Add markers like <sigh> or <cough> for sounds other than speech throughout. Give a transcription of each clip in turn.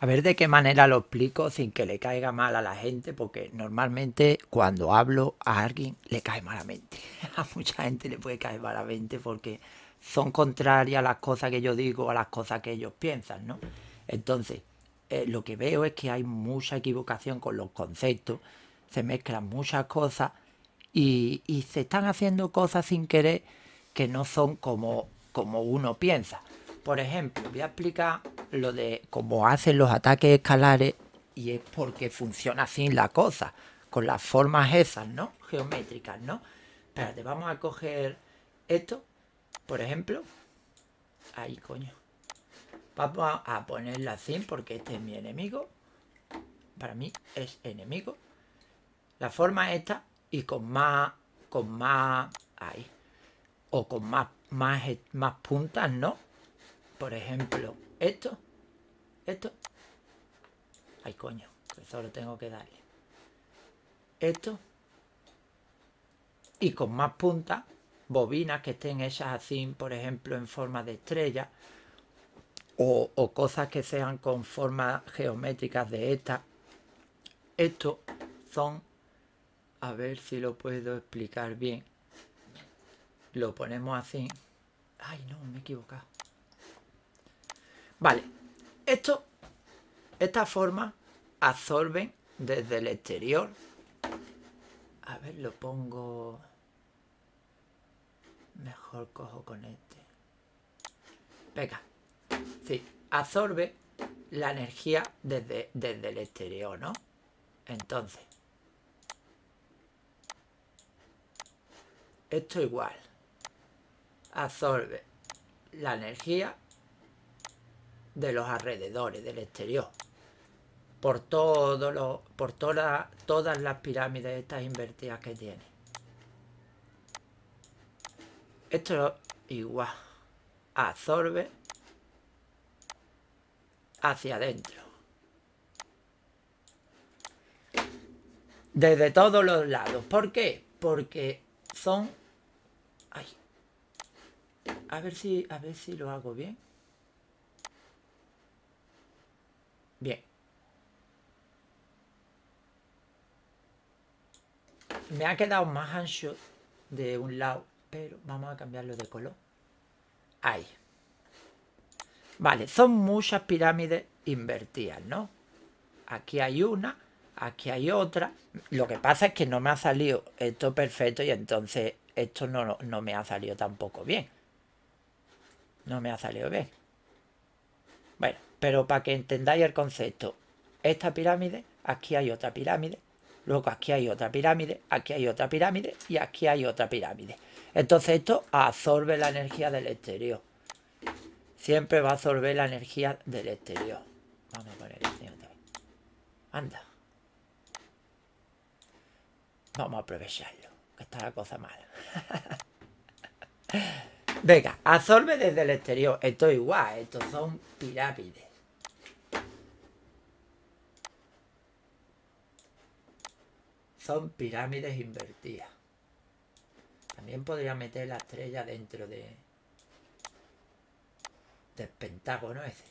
A ver de qué manera lo explico sin que le caiga mal a la gente, porque normalmente cuando hablo a alguien le cae malamente. <laughs> A mucha gente le puede caer malamente porque son contrarias las cosas que yo digo a las cosas que ellos piensan, ¿no? Entonces, eh, lo que veo es que hay mucha equivocación con los conceptos, se mezclan muchas cosas y, se están haciendo cosas sin querer que no son como, como uno piensa. Por ejemplo, voy a explicar lo de cómo hacen los ataques escalares y es porque funciona así la cosa, con las formas esas, ¿no? Geométricas, ¿no? Espérate, vamos a coger esto, por ejemplo. Ahí, coño. Vamos a ponerla así porque este es mi enemigo. Para mí es enemigo. La forma esta y con más... Con más... Ahí. O con más, más, más puntas, ¿no? Por ejemplo, esto. Esto. Ay, coño. Eso lo tengo que darle. Esto. Y con más puntas, bobinas que estén hechas así, por ejemplo, en forma de estrella. O, o cosas que sean con formas geométricas de estas. Esto son... A ver si lo puedo explicar bien. Lo ponemos así. Ay, no, me he equivocado. Vale, esto, Esta forma Absorbe desde el exterior. A ver, lo pongo... Mejor cojo con este. Venga. Sí, absorbe la energía desde, desde el exterior, ¿no? Entonces. Esto igual. Absorbe la energía de los alrededores, del exterior. Por, todos los por toda, todas las pirámides estas invertidas que tiene. Esto igual. Absorbe hacia adentro. Desde todos los lados. ¿Por qué? Porque son... Ay. A ver si, a ver si lo hago bien. Bien. Me ha quedado más ancho de un lado, pero vamos a cambiarlo de color. Ahí. Vale, son muchas pirámides invertidas, ¿no? Aquí hay una, aquí hay otra. Lo que pasa es que no me ha salido esto perfecto y entonces esto no, no me ha salido tampoco bien. No me ha salido bien. Bueno, pero para que entendáis el concepto, esta pirámide, aquí hay otra pirámide, luego aquí hay otra pirámide, aquí hay otra pirámide y aquí hay otra pirámide. Entonces esto absorbe la energía del exterior. Siempre va a absorber la energía del exterior. Vamos a poner el Anda. Vamos a aprovecharlo, que está la cosa mala. <laughs> Venga, absorbe desde el exterior. Esto es igual, estos son pirámides. son pirámides invertidas. También podría meter la estrella dentro de del pentágono ese.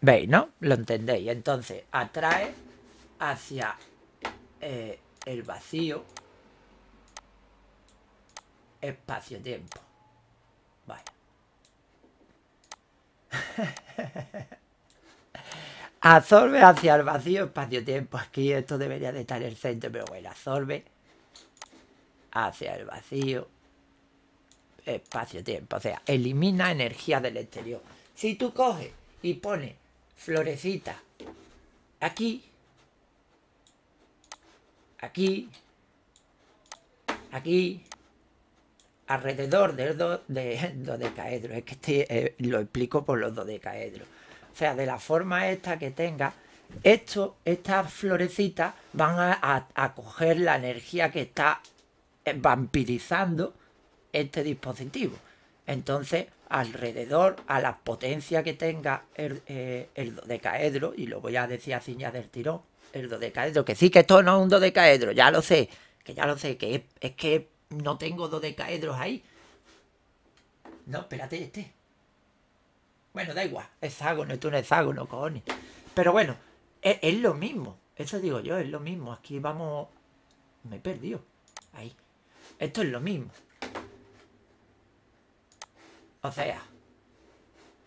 ¿Veis, no? Lo entendéis. Entonces, atrae hacia eh, el vacío espacio-tiempo. Vale. <laughs> Absorbe hacia el vacío, espacio-tiempo. Aquí esto debería de estar en el centro, pero bueno, absorbe hacia el vacío, espacio-tiempo. O sea, elimina energía del exterior. Si tú coges y pones florecita aquí, aquí, aquí, alrededor del do, de, <laughs> dodecaedro. Es que eh, lo explico por los dodecaedros o sea, de la forma esta que tenga, esto, estas florecitas van a, coger la energía que está eh, vampirizando este dispositivo. Entonces, alrededor, a la potencia que tenga eh, el, dodecaedro, y lo voy a decir así ya del tirón, el dodecaedro, que sí que esto no es un dodecaedro, ya lo sé, que ya lo sé, que es, es que no tengo dodecaedros ahí. No, espérate, este. Bueno, da igual, hexágono, esto es un hexágono, cojones. Pero bueno, es, lo mismo. Eso digo yo, es lo mismo. Aquí vamos... Me he perdido. Ahí. Esto es lo mismo. O sea...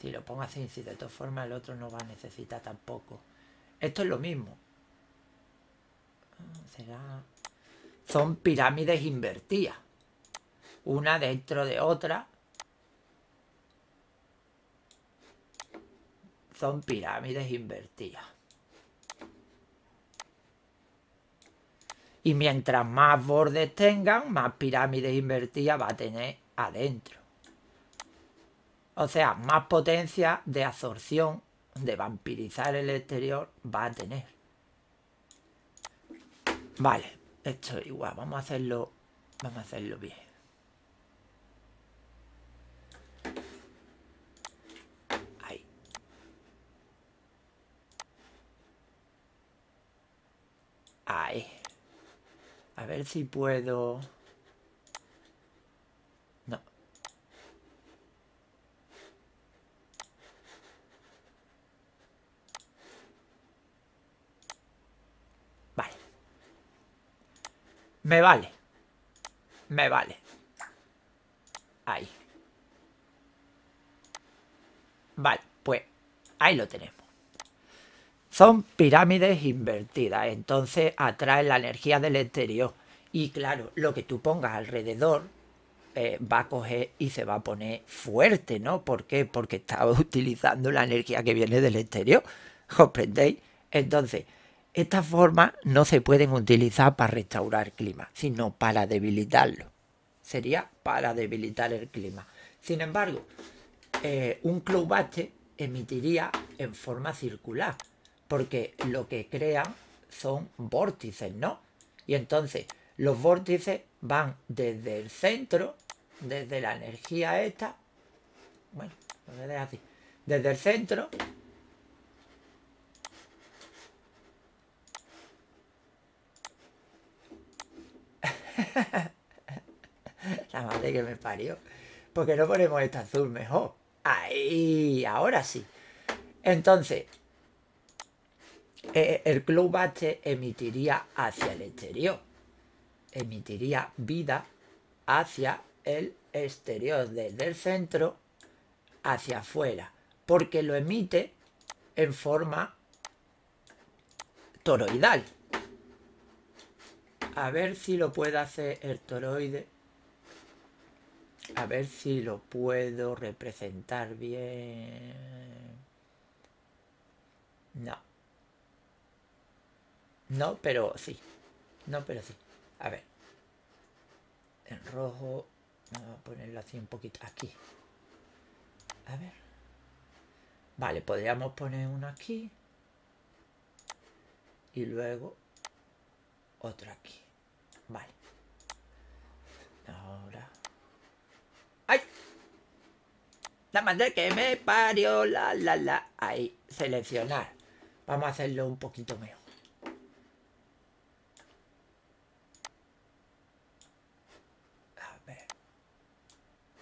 Si lo pongo así, si de todas formas el otro no va a necesitar tampoco. Esto es lo mismo. Ah, será... Son pirámides invertidas. Una dentro de otra Son pirámides invertidas. Y mientras más bordes tengan, más pirámides invertidas va a tener adentro. O sea, más potencia de absorción, de vampirizar el exterior, va a tener. Vale, esto igual, vamos a hacerlo, vamos a hacerlo bien. Ay. A ver si puedo... No. Vale. Me vale. Me vale. Ahí. Vale, pues ahí lo tenemos son pirámides invertidas, entonces atraen la energía del exterior. Y claro, lo que tú pongas alrededor eh, va a coger y se va a poner fuerte, ¿no? ¿Por qué? Porque está <laughs> utilizando la energía que viene del exterior. ¿Comprendéis? Entonces, estas formas no se pueden utilizar para restaurar el clima, sino para debilitarlo. Sería para debilitar el clima. Sin embargo, eh, un club emitiría en forma circular porque lo que crean son vórtices, ¿no? Y entonces los vórtices van desde el centro, desde la energía esta, bueno, desde así, desde el centro <laughs> La madre que me parió. Porque no ponemos esta azul mejor. Ahí, ahora sí. Entonces, eh, eh, el Club H emitiría hacia el exterior, emitiría vida hacia el exterior, desde el centro hacia afuera, porque lo emite en forma toroidal. A ver si lo puede hacer el toroide. A ver si lo puedo representar bien. No. No, pero sí. No, pero sí. A ver. En rojo. Vamos a ponerlo así un poquito. Aquí. A ver. Vale, podríamos poner uno aquí. Y luego otro aquí. Vale. Ahora. ¡Ay! La madre que me parió, la, la, la. Ahí, seleccionar. Vamos a hacerlo un poquito mejor.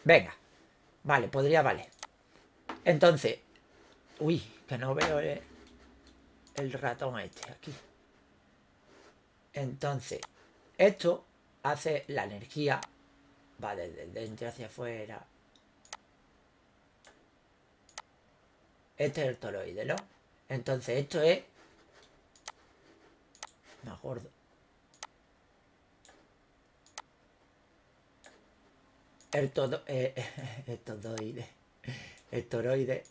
Venga. Vale, podría vale. Entonces. Uy, que no veo eh, el, ratón este aquí. Entonces, esto hace la energía. Va desde dentro hacia afuera. Este es el toroide, ¿no? Entonces esto es... Más gordo. El todo. Eh, <laughs> el toroide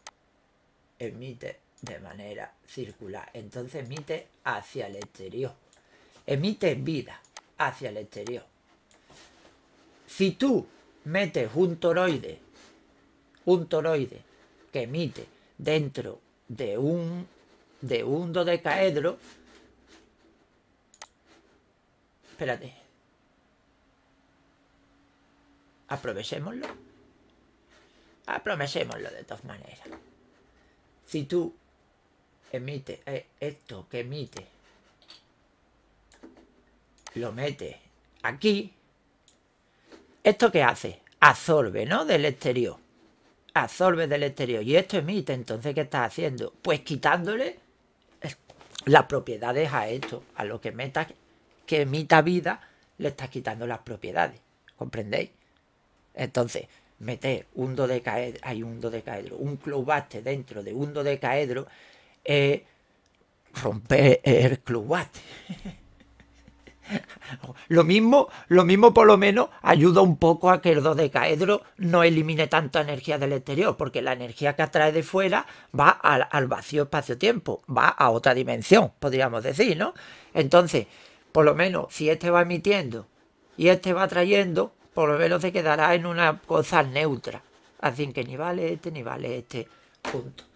emite de manera circular. Entonces emite hacia el exterior. Emite vida hacia el exterior. Si tú metes un toroide, un toroide que emite dentro de un, de un dodecaedro, espérate, aprovechémoslo. Aprovechémoslo de todas maneras. Si tú emite eh, esto que emite, lo metes aquí, ¿esto qué hace? Absorbe, ¿no? Del exterior. Absorbe del exterior. Y esto emite, entonces, ¿qué estás haciendo? Pues quitándole las propiedades a esto, a lo que metas que emita vida, le estás quitando las propiedades. ¿Comprendéis? Entonces, meter un dodecaedro, hay un dodecaedro, un clubaste dentro de un dodecaedro, es eh, romper el clubaste. <laughs> lo mismo, lo mismo por lo menos ayuda un poco a que el dodecaedro no elimine tanta energía del exterior, porque la energía que atrae de fuera va al, al vacío espacio-tiempo, va a otra dimensión, podríamos decir, ¿no? Entonces, por lo menos, si este va emitiendo y este va trayendo, por lo menos se quedará en una cosa neutra. Así que ni vale este ni vale este. Punto.